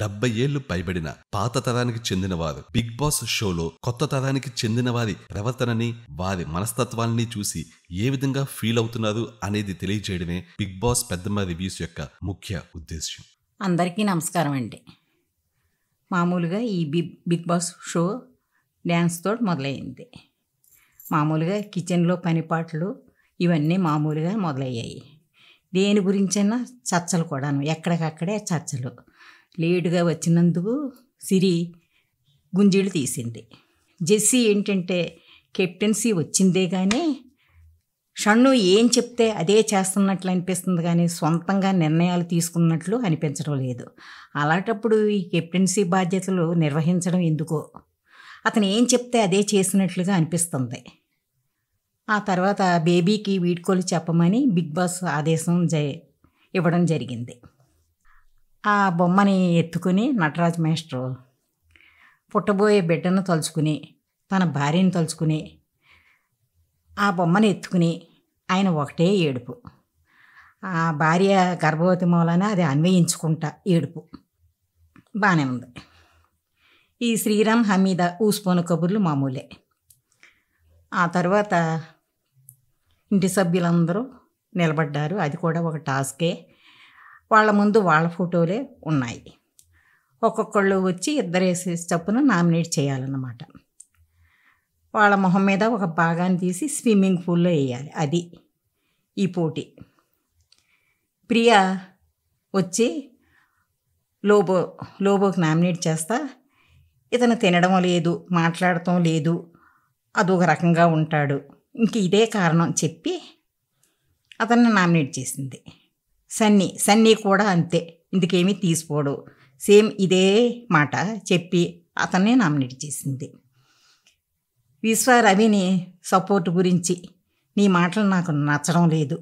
డెబ్బై ఏళ్లు పైబడిన పాత తరానికి చెందినవారు బిగ్ బాస్ షోలో కొత్త తరానికి చెందిన వారి ప్రవర్తనని వారి మనస్తత్వాల్ని చూసి ఏ విధంగా ఫీల్ అవుతున్నారు అనేది తెలియజేయడమే బిగ్ బాస్ పెద్దమ్మ రివ్యూస్ యొక్క ముఖ్య ఉద్దేశ్యం అందరికీ నమస్కారం అండి మామూలుగా ఈ Bigg Bigg Boss show dance డ్యాన్స్తో మొదలైంది మామూలుగా కిచెన్లో పనిపాట్లు ఇవన్నీ మామూలుగా మొదలయ్యాయి దేని గురించైనా చర్చలు కూడాను ఎక్కడికక్కడే చర్చలు లేటుగా వచ్చినందుకు సిరి గుంజీలు తీసింది జెస్సీ ఏంటంటే కెప్టెన్సీ వచ్చిందే కానీ షన్ను ఏం చెప్తే అదే చేస్తున్నట్లు అనిపిస్తుంది కానీ సొంతంగా నిర్ణయాలు తీసుకున్నట్లు అనిపించడం లేదు అలాంటప్పుడు ఈ కెప్టెన్సీ బాధ్యతలు నిర్వహించడం ఎందుకో అతను ఏం చెప్తే అదే చేసినట్లుగా అనిపిస్తుంది ఆ తర్వాత బేబీకి వీడ్కోలు చెప్పమని బిగ్ బాస్ ఆదేశం జ ఇవ్వడం జరిగింది ఆ బొమ్మని ఎత్తుకుని నటరాజ్ మేస్టర్ పుట్టబోయే బిడ్డను తలుచుకుని తన భార్యను తలుచుకుని ఆ బొమ్మను ఎత్తుకుని ఆయన ఒకటే ఏడుపు ఆ భార్య గర్భవతి మూలన అది అన్వయించుకుంటా ఏడుపు బాగానే ఉంది ఈ శ్రీరామ్ హమీద ఊసిపోను కబుర్లు మామూలే ఆ తర్వాత ఇంటి సభ్యులందరూ నిలబడ్డారు అది కూడా ఒక టాస్కే వాళ్ళ ముందు వాళ్ళ ఫోటోలే ఉన్నాయి ఒక్కొక్కళ్ళు వచ్చి వేసే చప్పున నామినేట్ చేయాలన్నమాట వాళ్ళ మొహం మీద ఒక భాగాన్ని తీసి స్విమ్మింగ్ పూల్లో వేయాలి అది ఈ పోటీ ప్రియా వచ్చి లోబో లోబోకి నామినేట్ చేస్తా ఇతను తినడం లేదు మాట్లాడటం లేదు అది ఒక రకంగా ఉంటాడు ఇంక ఇదే కారణం చెప్పి అతన్ని నామినేట్ చేసింది సన్నీ సన్నీ కూడా అంతే ఇందుకేమీ తీసిపోడు సేమ్ ఇదే మాట చెప్పి అతన్నే నామినేట్ చేసింది విశ్వ రవిని సపోర్ట్ గురించి నీ మాటలు నాకు నచ్చడం లేదు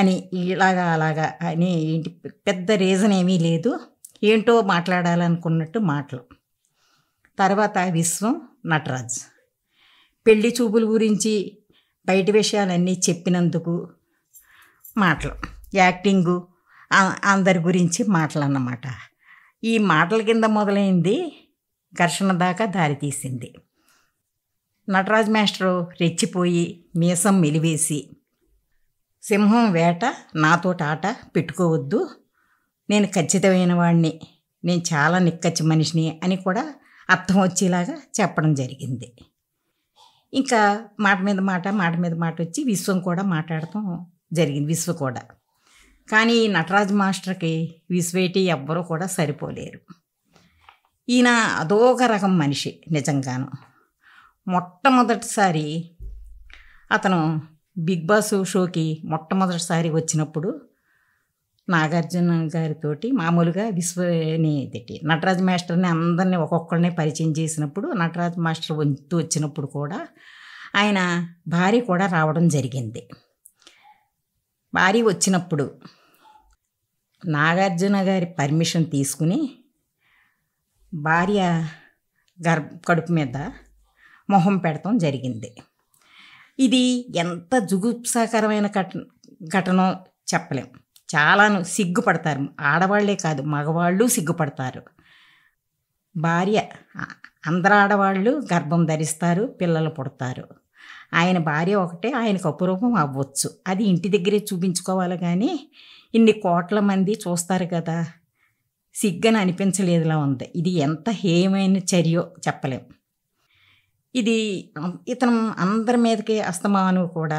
అని ఇలాగా అలాగా అని ఏంటి పెద్ద రీజన్ ఏమీ లేదు ఏంటో మాట్లాడాలనుకున్నట్టు మాటలు తర్వాత విశ్వం నటరాజ్ పెళ్లి చూపుల గురించి బయట విషయాలన్నీ చెప్పినందుకు మాటలు యాక్టింగు అందరి గురించి మాటలన్నమాట ఈ మాటల కింద మొదలైంది ఘర్షణ దాకా దారితీసింది నటరాజ్ మాస్టరు రెచ్చిపోయి మీసం మెలివేసి సింహం వేట నాతో ఆట పెట్టుకోవద్దు నేను ఖచ్చితమైన వాడిని నేను చాలా నిక్కచ్చి మనిషిని అని కూడా అర్థం వచ్చేలాగా చెప్పడం జరిగింది ఇంకా మాట మీద మాట మాట మీద మాట వచ్చి విశ్వం కూడా మాట్లాడటం జరిగింది విశ్వ కూడా కానీ ఈ నటరాజ్ మాస్టర్కి విశ్వేటి ఎవ్వరూ కూడా సరిపోలేరు ఈయన అదోక రకం మనిషి నిజంగాను మొట్టమొదటిసారి అతను బిగ్ బాస్ షోకి మొట్టమొదటిసారి వచ్చినప్పుడు నాగార్జున గారితోటి మామూలుగా విశ్వని తిట్టి నటరాజ్ మాస్టర్ని అందరినీ ఒక్కొక్కరిని పరిచయం చేసినప్పుడు నటరాజ్ మాస్టర్ వంతు వచ్చినప్పుడు కూడా ఆయన భార్య కూడా రావడం జరిగింది భార్య వచ్చినప్పుడు నాగార్జున గారి పర్మిషన్ తీసుకుని భార్య గర్భ కడుపు మీద మొహం పెడతాం జరిగింది ఇది ఎంత జుగుప్సాకరమైన ఘట ఘటనో చెప్పలేం చాలాను సిగ్గుపడతారు ఆడవాళ్లే కాదు మగవాళ్ళు సిగ్గుపడతారు భార్య అందరు ఆడవాళ్ళు గర్భం ధరిస్తారు పిల్లలు పుడతారు ఆయన భార్య ఒకటే ఆయనకు అపురూపం అవ్వచ్చు అది ఇంటి దగ్గరే చూపించుకోవాలి కానీ ఇన్ని కోట్ల మంది చూస్తారు కదా సిగ్గని అనిపించలేదులా ఉంది ఇది ఎంత హేయమైన చర్యో చెప్పలేం ఇది ఇతను అందరి మీదకి అస్తమాను కూడా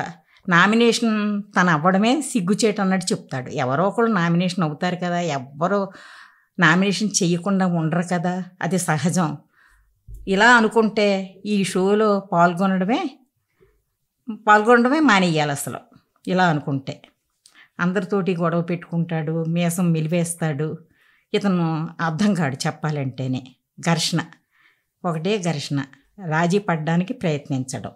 నామినేషన్ తను అవ్వడమే సిగ్గుచేట అన్నట్టు చెప్తాడు ఎవరో ఒకళ్ళు నామినేషన్ అవుతారు కదా ఎవ్వరో నామినేషన్ చేయకుండా ఉండరు కదా అది సహజం ఇలా అనుకుంటే ఈ షోలో పాల్గొనడమే పాల్గొనడమే మానేయాలి అసలు ఇలా అనుకుంటే అందరితోటి గొడవ పెట్టుకుంటాడు మీసం మిలివేస్తాడు ఇతను అర్థం కాడు చెప్పాలంటేనే ఘర్షణ ఒకటే ఘర్షణ రాజీ పడ్డానికి ప్రయత్నించడం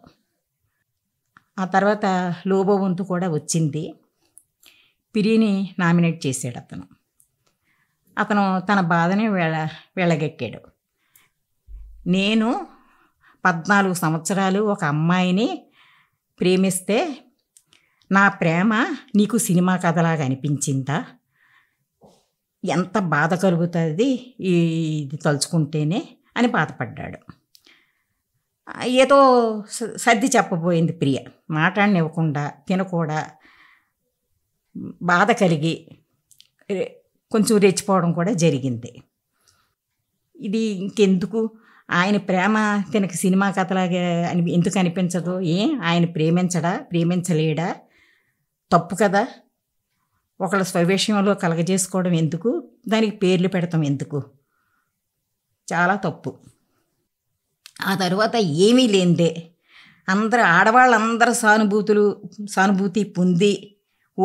ఆ తర్వాత లోబో వంతు కూడా వచ్చింది పిరిని నామినేట్ చేశాడు అతను అతను తన బాధని వెళ వెళ్ళగెక్కాడు నేను పద్నాలుగు సంవత్సరాలు ఒక అమ్మాయిని ప్రేమిస్తే నా ప్రేమ నీకు సినిమా కథలాగా అనిపించిందా ఎంత బాధ కలుగుతుంది ఇది తలుచుకుంటేనే అని బాధపడ్డాడు ఏదో సర్ది చెప్పబోయింది ప్రియ మాట్లాడినివ్వకుండా తినకుండా బాధ కలిగి కొంచెం రెచ్చిపోవడం కూడా జరిగింది ఇది ఇంకెందుకు ఆయన ప్రేమ తనకి సినిమా కథలాగా అని ఎందుకు అనిపించదు ఏ ఆయన ప్రేమించడా ప్రేమించలేడా తప్పు కదా ఒకళ్ళ స్వవేషంలో కలగజేసుకోవడం ఎందుకు దానికి పేర్లు పెడతాం ఎందుకు చాలా తప్పు ఆ తర్వాత ఏమీ లేనిదే అందరు ఆడవాళ్ళందరూ సానుభూతులు సానుభూతి పొంది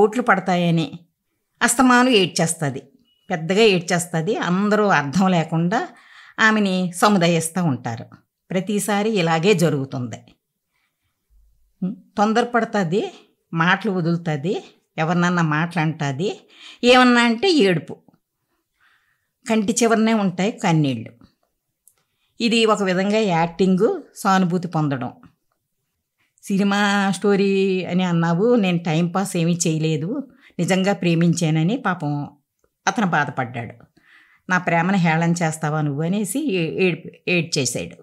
ఓట్లు పడతాయని అస్తమానం ఏడ్చేస్తుంది పెద్దగా ఏడ్చేస్తుంది అందరూ అర్థం లేకుండా ఆమెని సముదాయిస్తూ ఉంటారు ప్రతిసారి ఇలాగే జరుగుతుంది తొందరపడుతుంది మాటలు వదులుతుంది ఎవరినన్నా అంటుంది ఏమన్నా అంటే ఏడుపు కంటి చివరినే ఉంటాయి కన్నీళ్ళు ఇది ఒక విధంగా యాక్టింగు సానుభూతి పొందడం సినిమా స్టోరీ అని అన్నావు నేను టైంపాస్ ఏమీ చేయలేదు నిజంగా ప్రేమించానని పాపం అతను బాధపడ్డాడు నా ప్రేమను హేళన చేస్తావా నువ్వు అనేసి ఏడ్ ఏడ్ చేశాడు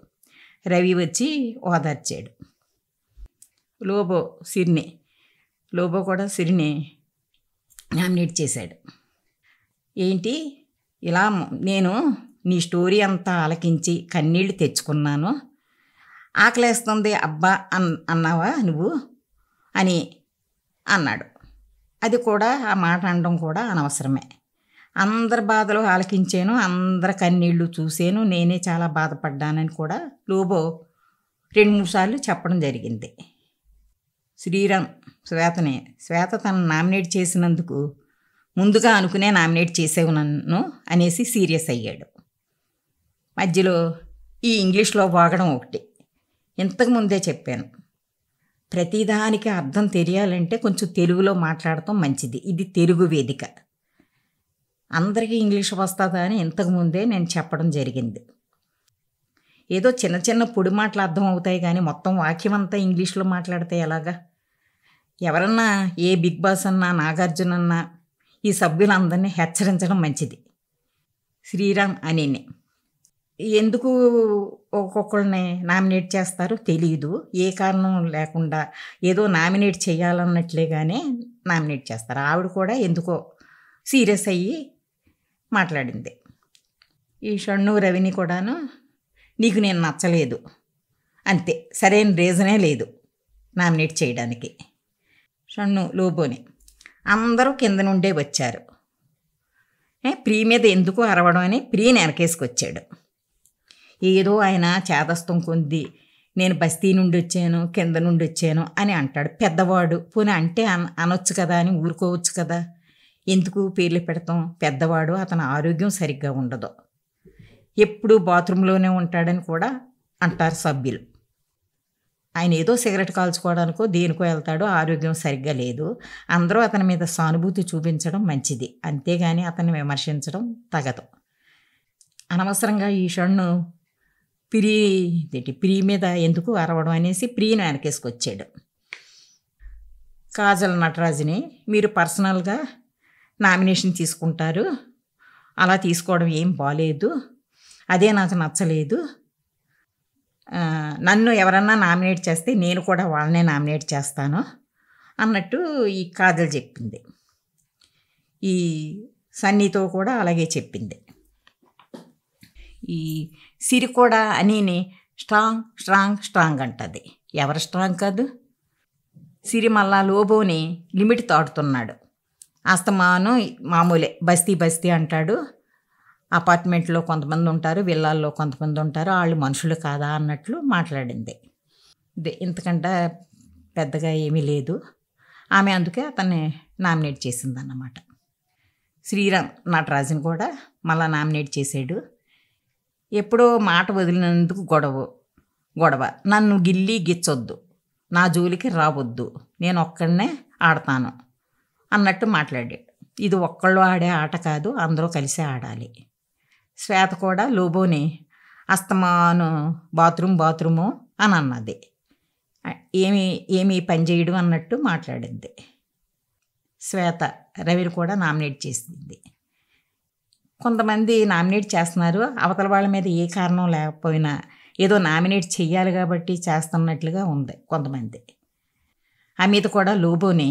రవి వచ్చి ఓదార్చాడు లోబో సిర్ని లోబో కూడా సిరిని నామినేట్ చేశాడు ఏంటి ఇలా నేను నీ స్టోరీ అంతా ఆలకించి కన్నీళ్ళు తెచ్చుకున్నాను ఆకలేస్తుంది అబ్బా అన్ అన్నావా నువ్వు అని అన్నాడు అది కూడా ఆ మాట అనడం కూడా అనవసరమే అందరి బాధలు ఆలకించాను అందరి కన్నీళ్ళు చూశాను నేనే చాలా బాధపడ్డానని కూడా లోబో రెండు మూడు సార్లు చెప్పడం జరిగింది శ్రీరామ్ శ్వేతనే శ్వేత తను నామినేట్ చేసినందుకు ముందుగా అనుకునే నామినేట్ చేసేవు నన్ను అనేసి సీరియస్ అయ్యాడు మధ్యలో ఈ ఇంగ్లీష్లో వాగడం ఒకటి ఇంతకు ముందే చెప్పాను ప్రతిదానికి అర్థం తెలియాలంటే కొంచెం తెలుగులో మాట్లాడటం మంచిది ఇది తెలుగు వేదిక అందరికీ ఇంగ్లీష్ వస్తుందా అని ఇంతకుముందే నేను చెప్పడం జరిగింది ఏదో చిన్న చిన్న పొడి మాటలు అర్థం అవుతాయి కానీ మొత్తం వాక్యం అంతా ఇంగ్లీష్లో మాట్లాడితే ఎలాగా ఎవరన్నా ఏ బిగ్ బాస్ అన్నా నాగార్జున అన్నా ఈ సభ్యులందరినీ హెచ్చరించడం మంచిది శ్రీరామ్ అనిని ఎందుకు ఒక్కొక్కరిని నామినేట్ చేస్తారో తెలియదు ఏ కారణం లేకుండా ఏదో నామినేట్ చేయాలన్నట్లేగానే నామినేట్ చేస్తారు ఆవిడ కూడా ఎందుకో సీరియస్ అయ్యి మాట్లాడింది ఈ షణ్ణు రవిని కూడాను నీకు నేను నచ్చలేదు అంతే సరైన రీజనే లేదు నామినేట్ చేయడానికి షన్ను లోబోని అందరూ కింద నుండే వచ్చారు ప్రియ మీద ఎందుకు అరవడం అని ప్రియని వెనకేసుకొచ్చాడు ఏదో ఆయన చేదస్తం కొంది నేను బస్తీ నుండి వచ్చాను కింద నుండి వచ్చాను అని అంటాడు పెద్దవాడు పోనీ అంటే అన అనొచ్చు కదా అని ఊరుకోవచ్చు కదా ఎందుకు పేర్లు పెడతాం పెద్దవాడు అతని ఆరోగ్యం సరిగ్గా ఉండదు ఎప్పుడు బాత్రూంలోనే ఉంటాడని కూడా అంటారు సభ్యులు ఆయన ఏదో సిగరెట్ కాల్చుకోవడానికో దేనికో వెళ్తాడో ఆరోగ్యం సరిగ్గా లేదు అందరూ అతని మీద సానుభూతి చూపించడం మంచిది అంతేగాని అతన్ని విమర్శించడం తగదు అనవసరంగా ఈ షణ్ను ప్రీ ప్రీ మీద ఎందుకు అరవడం అనేసి ప్రియను వెనకేసుకొచ్చాడు కాజల్ నటరాజుని మీరు పర్సనల్గా నామినేషన్ తీసుకుంటారు అలా తీసుకోవడం ఏం బాగాలేదు అదే నాకు నచ్చలేదు నన్ను ఎవరన్నా నామినేట్ చేస్తే నేను కూడా వాళ్ళనే నామినేట్ చేస్తాను అన్నట్టు ఈ కాజల్ చెప్పింది ఈ సన్నీతో కూడా అలాగే చెప్పింది ఈ సిరి కూడా అనిని స్ట్రాంగ్ స్ట్రాంగ్ స్ట్రాంగ్ అంటుంది ఎవరు స్ట్రాంగ్ కాదు సిరి మళ్ళా లోబోని లిమిట్ తాడుతున్నాడు అస్తమానం మామూలే బస్తీ బస్తీ అంటాడు అపార్ట్మెంట్లో కొంతమంది ఉంటారు విల్లాల్లో కొంతమంది ఉంటారు వాళ్ళు మనుషులు కాదా అన్నట్లు మాట్లాడింది ఇంతకంటే పెద్దగా ఏమీ లేదు ఆమె అందుకే అతన్ని నామినేట్ చేసిందన్నమాట శ్రీరామ్ నటరాజుని కూడా మళ్ళీ నామినేట్ చేశాడు ఎప్పుడో మాట వదిలినందుకు గొడవ గొడవ నన్ను గిల్లి గిచ్చొద్దు నా జోలికి రావద్దు నేను ఒక్కడనే ఆడతాను అన్నట్టు మాట్లాడాడు ఇది ఒక్కళ్ళు ఆడే ఆట కాదు అందరూ కలిసి ఆడాలి శ్వేత కూడా లోబోని అస్తమాను బాత్రూమ్ బాత్రూము అని అన్నది ఏమి ఏమి పని చేయడం అన్నట్టు మాట్లాడింది శ్వేత రవిని కూడా నామినేట్ చేసింది కొంతమంది నామినేట్ చేస్తున్నారు అవతల వాళ్ళ మీద ఏ కారణం లేకపోయినా ఏదో నామినేట్ చేయాలి కాబట్టి చేస్తున్నట్లుగా ఉంది కొంతమంది ఆ మీద కూడా లోబోని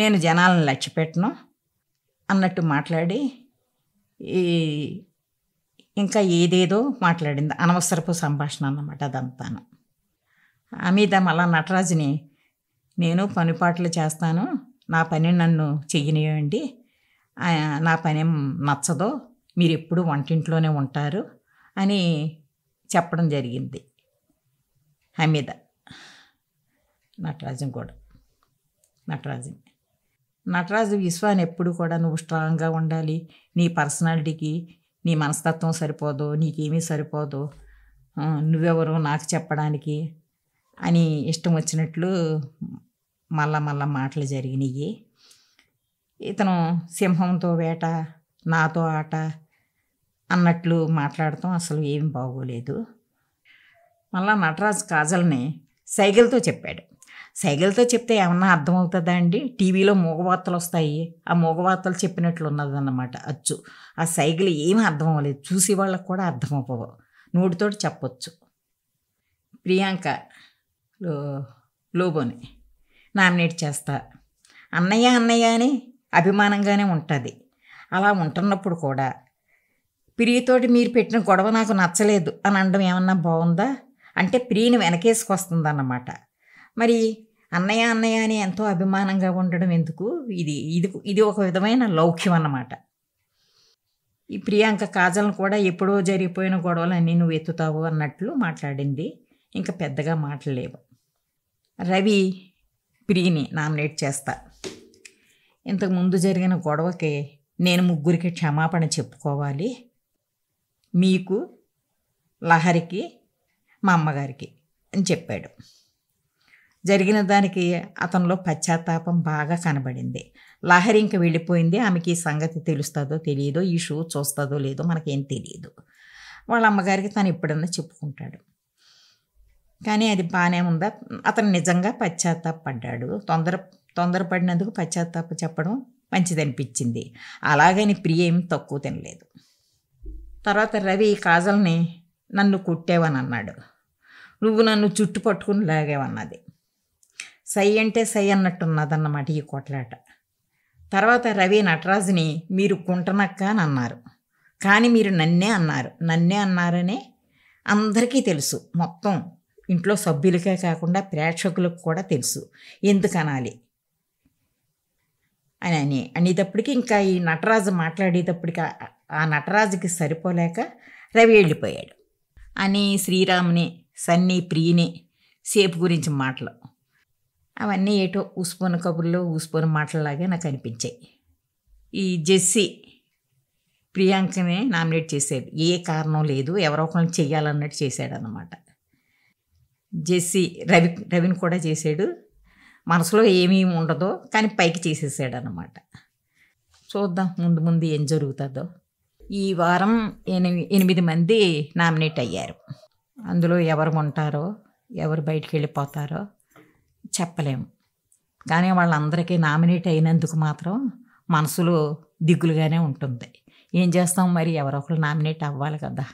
నేను జనాలను లక్ష్యపెట్టను అన్నట్టు మాట్లాడి ఈ ఇంకా ఏదేదో మాట్లాడింది అనవసరపు సంభాషణ అన్నమాట అదంతాను అమీద మళ్ళా నటరాజుని నేను పనిపాట్లు చేస్తాను నా పని నన్ను చెయ్యనివ్వండి నా పని నచ్చదో మీరు ఎప్పుడు వంటింట్లోనే ఉంటారు అని చెప్పడం జరిగింది హమీద నటరాజు కూడా నటరాజు నటరాజు విశ్వాన్ని ఎప్పుడు కూడా నువ్వు స్ట్రాంగ్గా ఉండాలి నీ పర్సనాలిటీకి నీ మనస్తత్వం సరిపోదు నీకేమీ సరిపోదు నువ్వెవరు నాకు చెప్పడానికి అని ఇష్టం వచ్చినట్లు మళ్ళా మళ్ళా మాటలు జరిగినాయి ఇతను సింహంతో వేట నాతో ఆట అన్నట్లు మాట్లాడటం అసలు ఏమి బాగోలేదు మళ్ళా నటరాజ్ కాజల్ని సైకిల్తో చెప్పాడు సైగలతో చెప్తే ఏమన్నా అర్థమవుతుందా అండి టీవీలో మూగవార్తలు వస్తాయి ఆ మూగవార్తలు చెప్పినట్లు ఉన్నదన్నమాట అచ్చు ఆ సైగలు ఏమీ అర్థం అవ్వలేదు చూసి వాళ్ళకు కూడా అర్థం అవ్వవు నోటితోటి చెప్పొచ్చు ప్రియాంక లో లోబోని నామినేట్ చేస్తా అన్నయ్య అన్నయ్య అని అభిమానంగానే ఉంటుంది అలా ఉంటున్నప్పుడు కూడా ప్రియతోటి మీరు పెట్టిన గొడవ నాకు నచ్చలేదు అని అనడం ఏమన్నా బాగుందా అంటే ప్రియని వెనకేసుకొస్తుందన్నమాట మరి అన్నయ్య అన్నయ్య అని ఎంతో అభిమానంగా ఉండడం ఎందుకు ఇది ఇది ఇది ఒక విధమైన లౌక్యం అన్నమాట ఈ ప్రియాంక కాజల్ని కూడా ఎప్పుడో జరిగిపోయిన గొడవలన్నీ నువ్వు ఎత్తుతావు అన్నట్లు మాట్లాడింది ఇంకా పెద్దగా మాట్లాడలేవు రవి ప్రియని నామినేట్ చేస్తా ఇంతకు ముందు జరిగిన గొడవకి నేను ముగ్గురికి క్షమాపణ చెప్పుకోవాలి మీకు లహరికి మా అమ్మగారికి అని చెప్పాడు జరిగిన దానికి అతనిలో పశ్చాత్తాపం బాగా కనబడింది లహరి ఇంక వెళ్ళిపోయింది ఆమెకి ఈ సంగతి తెలుస్తుందో తెలియదో ఈ షూ చూస్తుందో లేదో మనకేం తెలియదు వాళ్ళ అమ్మగారికి తను ఎప్పుడన్నా చెప్పుకుంటాడు కానీ అది బాగానే ఉందా అతను నిజంగా పశ్చాత్తాపడ్డాడు తొందర తొందరపడినందుకు పశ్చాత్తాప చెప్పడం మంచిదనిపించింది అలాగని ప్రియ ఏం తక్కువ తినలేదు తర్వాత రవి కాజల్ని నన్ను కొట్టేవని అన్నాడు నువ్వు నన్ను చుట్టు పట్టుకుని లాగేవన్నది సై అంటే సై అన్నట్టున్నదన్నమాట ఈ కొట్లాట తర్వాత రవి నటరాజుని మీరు కుంటనక్క అని అన్నారు కానీ మీరు నన్నే అన్నారు నన్నే అన్నారనే అందరికీ తెలుసు మొత్తం ఇంట్లో సభ్యులకే కాకుండా ప్రేక్షకులకు కూడా తెలుసు ఎందుకు అనాలి అని అని అనేటప్పటికి ఇంకా ఈ నటరాజు మాట్లాడేటప్పటికి ఆ నటరాజుకి సరిపోలేక రవి వెళ్ళిపోయాడు అని శ్రీరామ్ని సన్నీ ప్రియని సేపు గురించి మాటలు అవన్నీ ఏటో ఊసిపోని కబుర్లు ఊసిపోని మాటలలాగే నాకు అనిపించాయి ఈ జెస్సీ ప్రియాంకనే నామినేట్ చేసేది ఏ కారణం లేదు ఎవరో ఒకరిని చేయాలన్నట్టు చేశాడనమాట జెస్సీ రవి రవిని కూడా చేశాడు మనసులో ఏమీ ఉండదో కానీ పైకి చేసేసాడనమాట చూద్దాం ముందు ముందు ఏం జరుగుతుందో ఈ వారం ఎనిమిది మంది నామినేట్ అయ్యారు అందులో ఎవరు ఉంటారో ఎవరు బయటికి వెళ్ళిపోతారో చెప్పలేము కానీ వాళ్ళందరికీ నామినేట్ అయినందుకు మాత్రం మనసులో దిగులుగానే ఉంటుంది ఏం చేస్తాం మరి ఎవరో ఒకరు నామినేట్ అవ్వాలి కదా